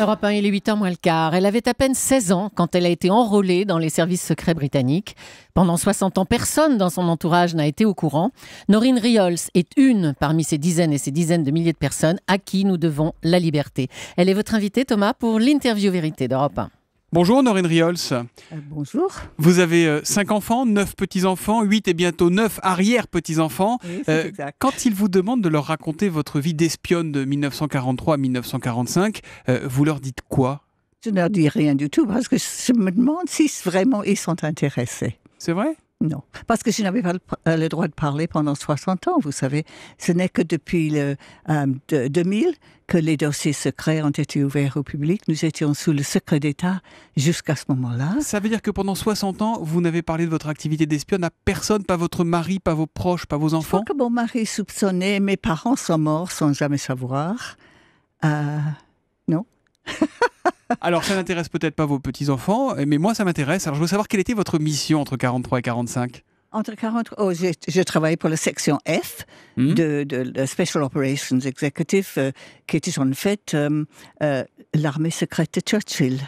Europe 1, il est 8 ans moins le quart. Elle avait à peine 16 ans quand elle a été enrôlée dans les services secrets britanniques. Pendant 60 ans, personne dans son entourage n'a été au courant. Noreen Riols est une parmi ces dizaines et ces dizaines de milliers de personnes à qui nous devons la liberté. Elle est votre invitée, Thomas, pour l'interview vérité d'Europe 1. Bonjour Norine Riols. Euh, bonjour. Vous avez euh, cinq enfants, neuf petits-enfants, huit et bientôt neuf arrière-petits-enfants. Euh, quand ils vous demandent de leur raconter votre vie d'espionne de 1943 à 1945, vous leur dites quoi Je ne leur dis rien du tout parce que je me demande si vraiment ils sont intéressés. C'est vrai non, parce que je n'avais pas le euh, droit de parler pendant 60 ans, vous savez. Ce n'est que depuis le, 2000 euh, que les dossiers secrets ont été ouverts au public. Nous étions sous le secret d'État jusqu'à ce moment-là. Ça veut dire que pendant 60 ans, vous n'avez parlé de votre activité d'espionne à personne, pas votre mari, pas vos proches, pas vos enfants Je crois que mon mari soupçonnait, mes parents sont morts sans jamais savoir. Euh, non. Alors, ça n'intéresse peut-être pas vos petits-enfants, eh, mais moi, ça m'intéresse. Alors, je veux savoir quelle était votre mission entre 43 et 45 entre 40, oh, je, travaillais pour la section F hmm? de, de, Special Operations Executive, euh, qui était en fait euh, euh, l'armée secrète de Churchill.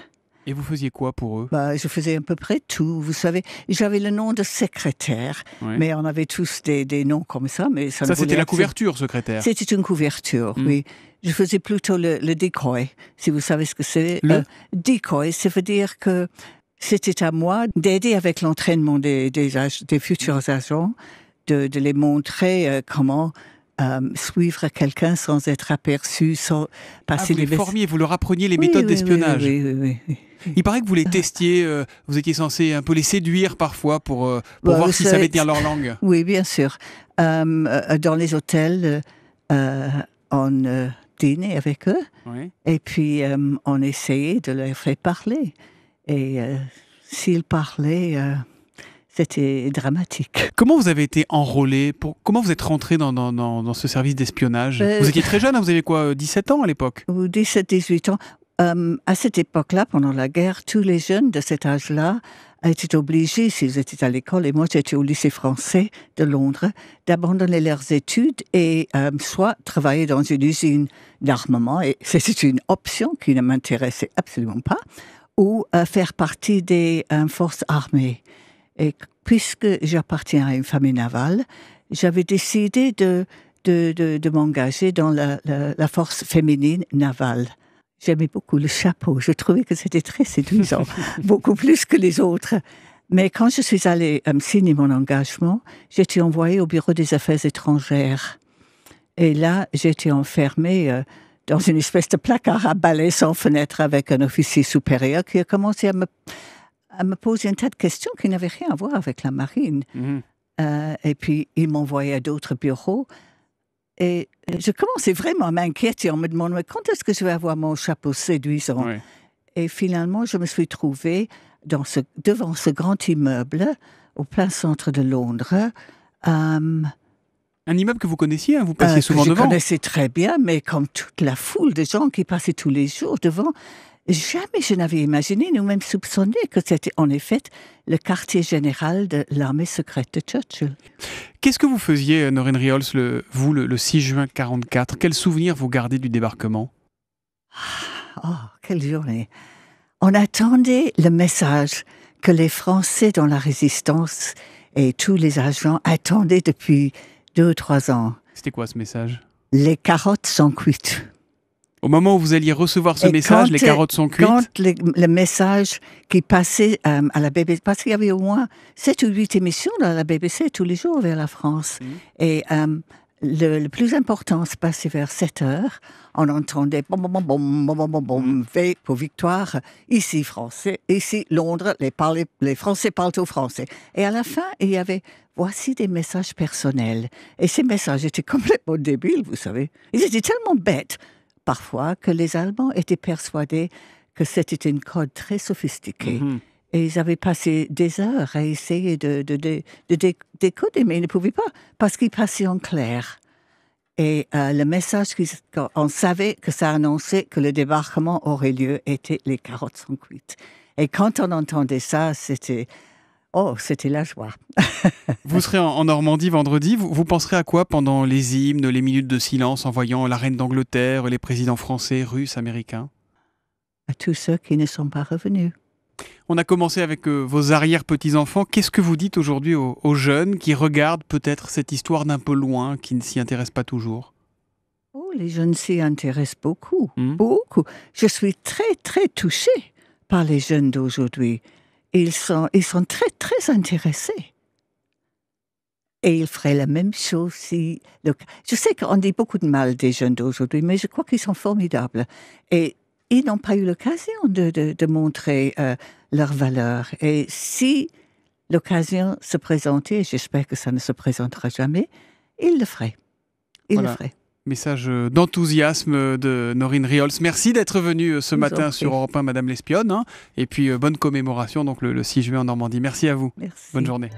Et vous faisiez quoi pour eux bah, Je faisais à peu près tout, vous savez. J'avais le nom de secrétaire, mais on avait tous des, des, noms comme ça. Mais ça, c'était la couverture, secrétaire C'était une couverture, hmm. oui. Je faisais plutôt le, le, decoy, si vous savez ce que c'est. Le euh, decoy, ça veut dire que c'était à moi d'aider avec l'entraînement des, des, futurs agents, de, de les montrer euh, comment euh, suivre quelqu'un sans être aperçu, sans passer ah, vous les, les vous leur appreniez les méthodes méthodes oui, d'espionnage. Oui, Il paraît que vous les ah. testiez, euh, vous étiez censé un peu les séduire parfois pour, euh, pour bah, voir s'ils savaient tenir leur langue. Oui, bien sûr. dans les hôtels, on dînait avec eux et puis on essayait de leur faire parler. Et s'ils parlaient c'était dramatique. Comment vous avez été enrôlé pour... Comment vous êtes rentré dans, dans, ce service d'espionnage euh, Vous étiez très jeune, hein, vous avez quoi, 17 euh, ans à l'époque 17-18 ans. Euh, à cette époque-là, pendant la guerre, tous les jeunes de cet âge-là étaient obligés, s'ils étaient à l'école, et moi j'étais au lycée français de Londres, d'abandonner leurs études et soit travailler dans une usine d'armement, et c'était une option qui ne m'intéressait absolument pas, ou faire partie des forces armées. Et puisque j'appartiens à une famille navale, j'avais décidé de, de, de, m'engager dans la, la, force féminine navale. J'aimais beaucoup le chapeau. Je trouvais que c'était très séduisant, beaucoup plus que les autres. Mais quand je suis allée euh, signer mon engagement, j'ai été envoyée au bureau des affaires étrangères. Et là, j'étais enfermée euh, dans une espèce de placard à balai sans fenêtre avec un officier supérieur qui a commencé à me, à me poser un tas de questions qui n'avaient rien à voir avec la marine. Mhm. Euh, et puis, ils m'envoyaient à d'autres bureaux. Et je commençais vraiment à m'inquiéter en me demandant quand est-ce que je vais avoir mon chapeau séduisant Et finalement, je me suis trouvée dans ce, devant ce grand immeuble au plein centre de Londres. Euh, un immeuble que vous connaissiez, hein? vous passiez euh, souvent devant. Je connaissais très bien, mais comme toute la foule de gens qui passaient tous les jours devant, Jamais je n'avais imaginé, nous même soupçonné que c'était en effet le quartier général de l'armée secrète de Churchill. Qu'est-ce que vous faisiez, euh, Noreen Riols, le, vous, le, 6 juin 1944 Quels souvenirs vous gardez du débarquement ah, Oh, quelle journée On attendait le message que les Français dans la résistance et tous les agents attendaient depuis deux ou trois ans. C'était quoi ce message Les carottes sont cuites. Au moment où vous alliez recevoir ce message, les carottes sont cuites Quand le, message qui passait euh, à la BBC, parce qu'il y avait au moins 7 ou 8 émissions dans la BBC tous les jours vers la France. Mhm. Et euh, le, plus important se passait vers 7 heures. On entendait bon bon bon bom, bom, mhm. pour victoire. Ici, français. Ici, Londres. Les, parler les Français parlent aux Français. Et à la fin, il y avait voici des messages personnels. Et ces messages étaient complètement débiles, vous savez. Ils étaient tellement bêtes parfois que les Allemands étaient persuadés que c'était une code très sophistiquée. Mm-hmm. Et ils avaient passé des heures à essayer de, décoder, mais ils ne pouvaient pas, parce qu'ils passaient en clair. Et euh, le message qu'on savait que ça annonçait que le débarquement aurait lieu était les carottes sans cuites. Et quand on entendait ça, c'était Oh, c'était la joie. vous serez en Normandie vendredi. Vous, penserez à quoi pendant les hymnes, les minutes de silence en voyant la reine d'Angleterre, les présidents français, russes, américains À tous ceux qui ne sont pas revenus. On a commencé avec euh, vos arrière-petits-enfants. Qu'est-ce que vous dites aujourd'hui aux, jeunes qui regardent peut-être cette histoire d'un peu loin, qui ne s'y intéressent pas toujours Oh, les jeunes s'y intéressent beaucoup, hmm. beaucoup. Je suis très, très touchée par les jeunes d'aujourd'hui ils sont, ils sont très, très intéressés. Et ils feraient la même chose si. Donc, je sais qu'on dit beaucoup de mal des jeunes d'aujourd'hui, mais je crois qu'ils sont formidables. Et ils n'ont pas eu l'occasion de, de, montrer euh, leur valeur. Et si l'occasion se présentait, et j'espère que ça ne se présentera jamais, ils le feraient. Ils le feraient. Message euh, d'enthousiasme de Norine Riols. Merci d'être venue euh, ce matin sur Europe 1, Madame l'Espionne. Hein. Et puis, euh, bonne commémoration, donc le, 6 juillet en Normandie. Merci à vous. Merci. Bonne journée.